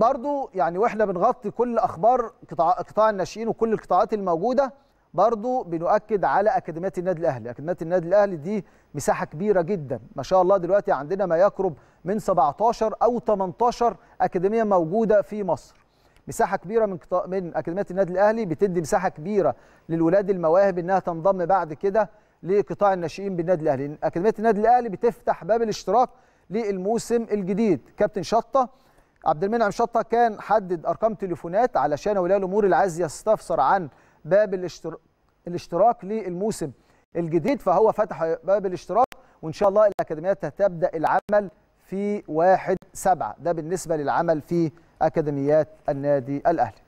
برضو يعني واحنا بنغطي كل اخبار قطاع قطاع الناشئين وكل القطاعات الموجوده برضو بنؤكد على اكاديميات النادي الاهلي اكاديميات النادي الاهلي دي مساحه كبيره جدا ما شاء الله دلوقتي عندنا ما يقرب من 17 او 18 اكاديميه موجوده في مصر مساحه كبيره من من اكاديميات النادي الاهلي بتدي مساحه كبيره للولاد المواهب انها تنضم بعد كده لقطاع الناشئين بالنادي الاهلي اكاديميه النادي الاهلي بتفتح باب الاشتراك للموسم الجديد كابتن شطه عبد المنعم شطه كان حدد ارقام تليفونات علشان اولياء الامور اللي عايز يستفسر عن باب الاشتراك الاشتراك للموسم الجديد فهو فتح باب الاشتراك وان شاء الله الاكاديميات هتبدا العمل في 1 7 ده بالنسبه للعمل في اكاديميات النادي الاهلي